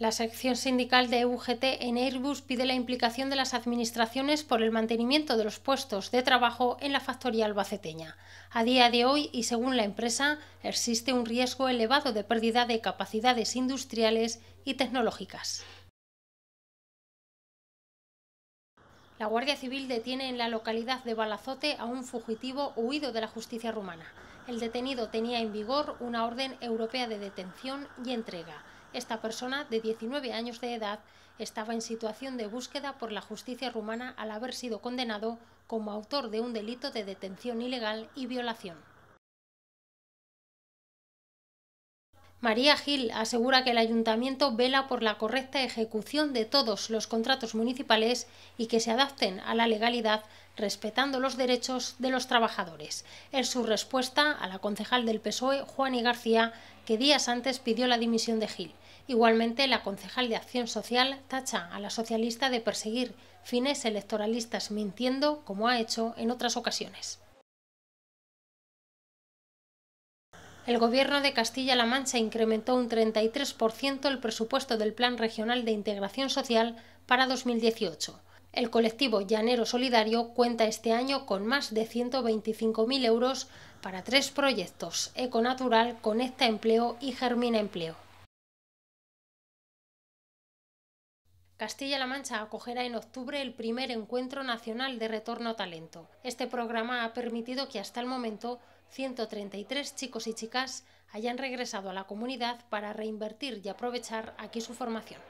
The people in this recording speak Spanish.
La sección sindical de UGT en Airbus pide la implicación de las administraciones por el mantenimiento de los puestos de trabajo en la factoría albaceteña. A día de hoy, y según la empresa, existe un riesgo elevado de pérdida de capacidades industriales y tecnológicas. La Guardia Civil detiene en la localidad de Balazote a un fugitivo huido de la justicia rumana. El detenido tenía en vigor una orden europea de detención y entrega. Esta persona, de 19 años de edad, estaba en situación de búsqueda por la justicia rumana al haber sido condenado como autor de un delito de detención ilegal y violación. María Gil asegura que el ayuntamiento vela por la correcta ejecución de todos los contratos municipales y que se adapten a la legalidad respetando los derechos de los trabajadores. Es su respuesta a la concejal del PSOE, Juani García, que días antes pidió la dimisión de Gil. Igualmente, la concejal de Acción Social tacha a la socialista de perseguir fines electoralistas mintiendo, como ha hecho en otras ocasiones. El Gobierno de Castilla-La Mancha incrementó un 33% el presupuesto del Plan Regional de Integración Social para 2018. El colectivo Llanero Solidario cuenta este año con más de 125.000 euros para tres proyectos, Econatural, Conecta Empleo y Germina Empleo. Castilla-La Mancha acogerá en octubre el primer encuentro nacional de retorno talento. Este programa ha permitido que hasta el momento 133 chicos y chicas hayan regresado a la comunidad para reinvertir y aprovechar aquí su formación.